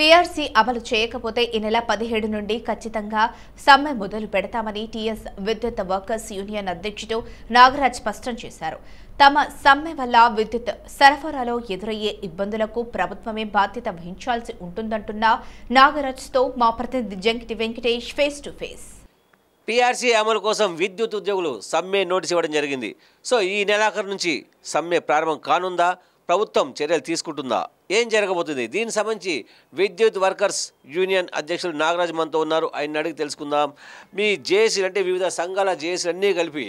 PRC అమలు చేయకపోతే ఈ నెల పదిహేడు నుండి ఖచ్చితంగా సమ్మె మొదలు పెడతామని టీఎస్ విద్యుత్ వర్కర్స్ యూనియన్ అధ్యక్షుడు నాగరాజ్ స్పష్టం చేశారు తమ సమ్మె వల్ల విద్యుత్ సరఫరాలో ఎదురయ్యే ఇబ్బందులకు ప్రభుత్వమే బాధ్యత వహించాల్సి ఉంటుందంటున్న నాగరాజ్తో మా ప్రతినిధి Jangiti Venkatesh face to face PRC అమలు కోసం విద్యుత్ ఉద్యోగులు సమ్మె నోటీస్ ఇవ్వడం జరిగింది సో ఈ నెలాఖరు నుంచి సమ్మె ప్రారంభం కానుందా ప్రభుత్వం చర్యలు తీసుకుంటుందా ఏం జరగబోతుంది దీనికి సంబంధించి విద్యుత్ వర్కర్స్ యూనియన్ అధ్యక్షులు నాగరాజ్ మనతో ఉన్నారు ఆయన అడిగి తెలుసుకుందాం మీ జేఏసీలు అంటే వివిధ సంఘాల జేఏసీలు అన్నీ కలిపి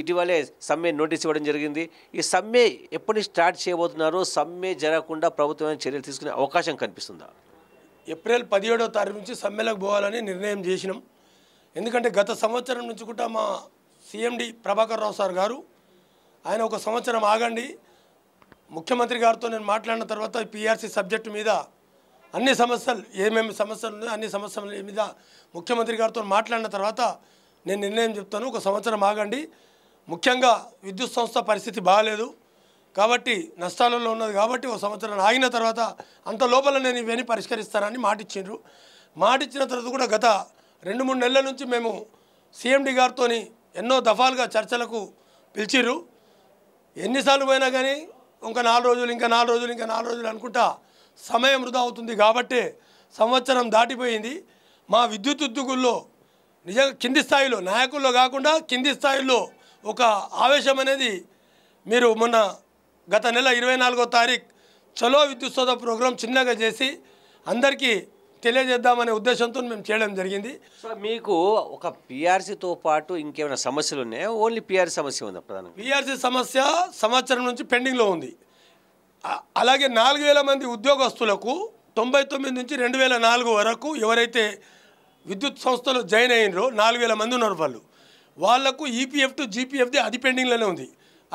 ఇటీవలే సమ్మె నోటీస్ ఇవ్వడం జరిగింది ఈ సమ్మె ఎప్పటి స్టార్ట్ చేయబోతున్నారు సమ్మె జరగకుండా ప్రభుత్వం చర్యలు తీసుకునే అవకాశం కనిపిస్తుందా ఏప్రిల్ పదిహేడో తారీఖు నుంచి సమ్మెలకు పోవాలని నిర్ణయం చేసినాం ఎందుకంటే గత సంవత్సరం నుంచి కూడా మా సిఎండి ప్రభాకర్ రావు సార్ గారు ఆయన ఒక సంవత్సరం ఆగండి ముఖ్యమంత్రి గారితో నేను మాట్లాడిన తర్వాత పిఆర్సీ సబ్జెక్టు మీద అన్ని సమస్యలు ఏమేమి సమస్యలు ఉన్నాయో అన్ని సమస్యల మీద ముఖ్యమంత్రి గారితో మాట్లాడిన తర్వాత నేను నిర్ణయం చెప్తాను ఒక సంవత్సరం ఆగండి ముఖ్యంగా విద్యుత్ సంస్థ పరిస్థితి బాగాలేదు కాబట్టి నష్టాలలో ఉన్నది కాబట్టి ఒక సంవత్సరం ఆగిన తర్వాత అంత లోపల నేను ఇవన్నీ పరిష్కరిస్తానని మాటిచ్చిండ్రు మాటిచ్చిన తర్వాత కూడా గత రెండు మూడు నెలల నుంచి మేము సీఎండి గారితో ఎన్నో దఫాలుగా చర్చలకు పిలిచిర్రు ఎన్నిసార్లు పోయినా కానీ ఇంకా నాలుగు రోజులు ఇంకా నాలుగు రోజులు ఇంకా నాలుగు రోజులు అనుకుంటా సమయం వృధా అవుతుంది కాబట్టి సంవత్సరం దాటిపోయింది మా విద్యుత్ ఉద్యోగుల్లో నిజ కింది స్థాయిలో నాయకుల్లో కాకుండా కింది స్థాయిలో ఒక ఆవేశం అనేది మీరు మొన్న గత నెల ఇరవై నాలుగో తారీఖు చలో విద్యుత్ సోద ప్రోగ్రాం చిన్నగా చేసి అందరికీ తెలియజేద్దామనే ఉద్దేశంతో మేము చేయడం జరిగింది మీకు ఒక పిఆర్సీతో పాటు ఇంకేమైనా సమస్యలు ఉన్నాయా ఓన్లీ పిఆర్సీ సమస్య ఉందా ప్రధాన పిఆర్సీ సమస్య సంవత్సరం నుంచి పెండింగ్లో ఉంది అలాగే నాలుగు వేల మంది ఉద్యోగస్తులకు తొంభై తొమ్మిది నుంచి రెండు వేల నాలుగు వరకు ఎవరైతే విద్యుత్ సంస్థలో జాయిన్ అయ్యిండ్రో నాలుగు వేల మంది ఉన్నారు వాళ్ళు వాళ్లకు ఈపీఎఫ్ e టు జీపీఎఫ్ది అది పెండింగ్లోనే ఉంది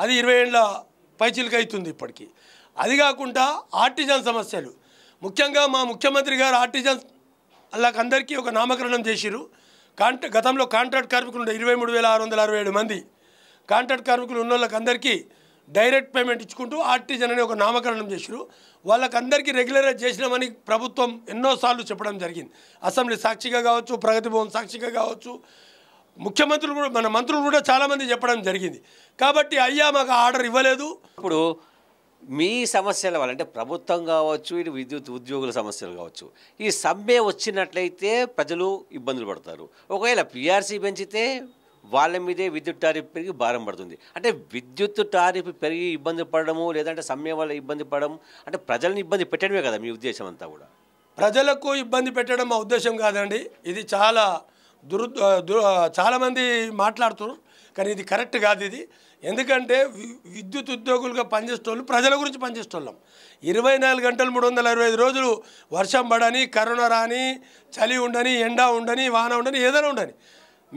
అది ఇరవై ఏళ్ళ పైచిలకి అవుతుంది ఇప్పటికీ అది కాకుండా ఆర్టిజన్ సమస్యలు ముఖ్యంగా మా ముఖ్యమంత్రి గారు ఆర్టిజన్స్ వాళ్ళకందరికీ ఒక నామకరణం చేసిరు కాంట్రా గతంలో కాంట్రాక్ట్ కార్మికులు ఉండే ఇరవై మూడు వేల ఆరు వందల అరవై ఏడు మంది కాంట్రాక్ట్ కార్మికులు ఉన్న వాళ్ళకందరికీ డైరెక్ట్ పేమెంట్ ఇచ్చుకుంటూ ఆర్టిజన్ అనే ఒక నామకరణం చేసిరు వాళ్ళకందరికీ రెగ్యులర్గా చేసినామని ప్రభుత్వం ఎన్నోసార్లు చెప్పడం జరిగింది అసెంబ్లీ సాక్షిగా కావచ్చు ప్రగతి భవన్ సాక్షిగా కావచ్చు ముఖ్యమంత్రులు కూడా మన మంత్రులు కూడా చాలామంది చెప్పడం జరిగింది కాబట్టి అయ్యా మాకు ఆర్డర్ ఇవ్వలేదు ఇప్పుడు మీ సమస్యల వల్ల అంటే ప్రభుత్వం కావచ్చు ఇటు విద్యుత్ ఉద్యోగుల సమస్యలు కావచ్చు ఈ సమ్మె వచ్చినట్లయితే ప్రజలు ఇబ్బందులు పడతారు ఒకవేళ పిఆర్సీ పెంచితే వాళ్ళ మీదే విద్యుత్ టారిఫ్ పెరిగి భారం పడుతుంది అంటే విద్యుత్ టారిఫ్ పెరిగి ఇబ్బంది పడడము లేదంటే సమ్మె వల్ల ఇబ్బంది పడడం అంటే ప్రజలను ఇబ్బంది పెట్టడమే కదా మీ ఉద్దేశం అంతా కూడా ప్రజలకు ఇబ్బంది పెట్టడం మా ఉద్దేశం కాదండి ఇది చాలా దురు చాలామంది మాట్లాడుతున్నారు కానీ ఇది కరెక్ట్ కాదు ఇది ఎందుకంటే విద్యుత్ ఉద్యోగులుగా పనిచేసేటోళ్ళు ప్రజల గురించి పనిచేసేటోళ్ళం ఇరవై నాలుగు గంటలు మూడు వందల అరవై ఐదు రోజులు వర్షం పడని కరోనా రాని చలి ఉండని ఎండ ఉండని వాన ఉండని ఏదైనా ఉండని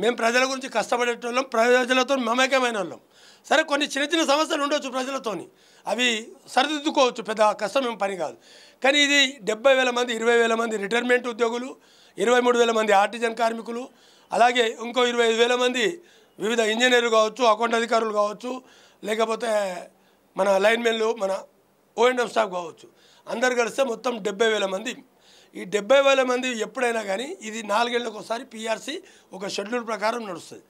మేము ప్రజల గురించి కష్టపడేటోళ్ళం ప్రజలతో మమేకమైన వాళ్ళం సరే కొన్ని చిన్న చిన్న సమస్యలు ఉండవచ్చు ప్రజలతోని అవి సరిదిద్దుకోవచ్చు పెద్ద కష్టం ఏం పని కాదు కానీ ఇది డెబ్బై వేల మంది ఇరవై వేల మంది రిటైర్మెంట్ ఉద్యోగులు ఇరవై మూడు వేల మంది ఆర్టిజన్ కార్మికులు అలాగే ఇంకో ఇరవై ఐదు వేల మంది వివిధ ఇంజనీర్లు కావచ్చు అకౌంట్ అధికారులు కావచ్చు లేకపోతే మన లైన్మెన్లు మన ఓఎండ్ఎం స్టాఫ్ కావచ్చు అందరు కలిస్తే మొత్తం డెబ్బై వేల మంది ఈ డెబ్బై వేల మంది ఎప్పుడైనా కానీ ఇది నాలుగేళ్ళకి ఒకసారి పీఆర్సీ ఒక షెడ్యూల్ ప్రకారం నడుస్తుంది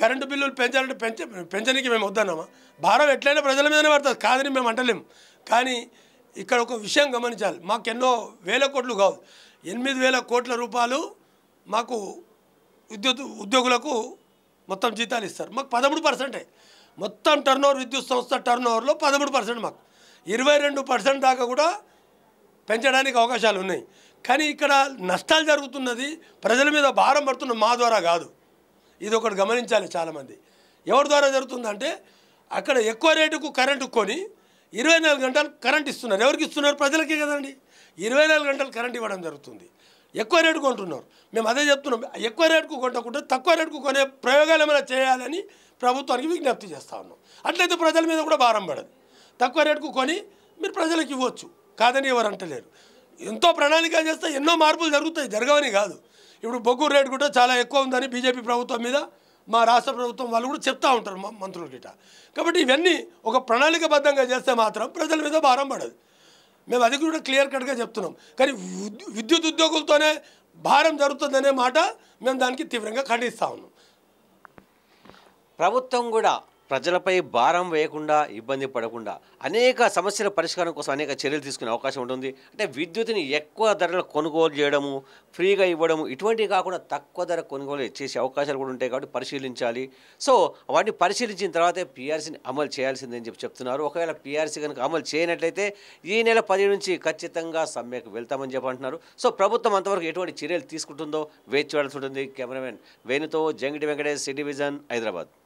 కరెంటు బిల్లులు పెంచాలంటే పెంచ పెంచడానికి మేము వద్దన్నామా భారం ఎట్లయినా ప్రజల మీదనే పడుతుంది కాదని మేము అంటలేము కానీ ఇక్కడ ఒక విషయం గమనించాలి మాకు ఎన్నో వేల కోట్లు కావు ఎనిమిది వేల కోట్ల రూపాయలు మాకు విద్యుత్ ఉద్యోగులకు మొత్తం జీతాలు ఇస్తారు మాకు పదమూడు పర్సెంటే మొత్తం టర్న్ ఓవర్ విద్యుత్ సంస్థ టర్న్ ఓవర్లో పదమూడు పర్సెంట్ మాకు ఇరవై రెండు పర్సెంట్ దాకా కూడా పెంచడానికి అవకాశాలు ఉన్నాయి కానీ ఇక్కడ నష్టాలు జరుగుతున్నది ప్రజల మీద భారం పడుతున్న మా ద్వారా కాదు ఇది ఒకటి గమనించాలి చాలామంది ఎవరి ద్వారా జరుగుతుందంటే అక్కడ ఎక్కువ రేటుకు కరెంటు కొని ఇరవై గంటలు కరెంట్ ఇస్తున్నారు ఎవరికి ఇస్తున్నారు ప్రజలకే కదండి ఇరవై గంటలు కరెంట్ ఇవ్వడం జరుగుతుంది ఎక్కువ రేటు కొంటున్నారు మేము అదే చెప్తున్నాం ఎక్కువ రేటుకు కొంటకుండా తక్కువ రేటుకు కొనే ప్రయోగాలు ఏమైనా చేయాలని ప్రభుత్వానికి విజ్ఞప్తి చేస్తూ ఉన్నాం అట్లయితే ప్రజల మీద కూడా భారం పడదు తక్కువ రేటుకు కొని మీరు ప్రజలకు ఇవ్వచ్చు కాదని ఎవరు అంటలేరు ఎంతో ప్రణాళిక చేస్తే ఎన్నో మార్పులు జరుగుతాయి జరగవని కాదు ఇప్పుడు బొగ్గు రేటు కూడా చాలా ఎక్కువ ఉందని బీజేపీ ప్రభుత్వం మీద మా రాష్ట్ర ప్రభుత్వం వాళ్ళు కూడా చెప్తూ ఉంటారు మంత్రులు కాబట్టి ఇవన్నీ ఒక ప్రణాళికబద్ధంగా చేస్తే మాత్రం ప్రజల మీద భారం పడదు మేము అది కూడా క్లియర్ కట్గా చెప్తున్నాం కానీ విద్యుత్ ఉద్యోగులతోనే భారం జరుగుతుందనే మాట మేము దానికి తీవ్రంగా ఖండిస్తూ ఉన్నాం ప్రభుత్వం కూడా ప్రజలపై భారం వేయకుండా ఇబ్బంది పడకుండా అనేక సమస్యల పరిష్కారం కోసం అనేక చర్యలు తీసుకునే అవకాశం ఉంటుంది అంటే విద్యుత్ని ఎక్కువ ధరలు కొనుగోలు చేయడము ఫ్రీగా ఇవ్వడము ఇటువంటివి కాకుండా తక్కువ ధర కొనుగోలు చేసే అవకాశాలు కూడా ఉంటాయి కాబట్టి పరిశీలించాలి సో వాటిని పరిశీలించిన తర్వాతే పీఆర్సీని అమలు చేయాల్సిందని చెప్పి చెప్తున్నారు ఒకవేళ పీఆర్సీ కనుక అమలు చేయనట్లయితే ఈ నెల పది నుంచి ఖచ్చితంగా సమ్మెకు వెళ్తామని చెప్పి అంటున్నారు సో ప్రభుత్వం అంతవరకు ఎటువంటి చర్యలు తీసుకుంటుందో వేచి చూడాల్సి ఉంటుంది కెమెరామెన్ వేణుతో జంగిటి వెంకటేష్ సిటీ విజన్ హైదరాబాద్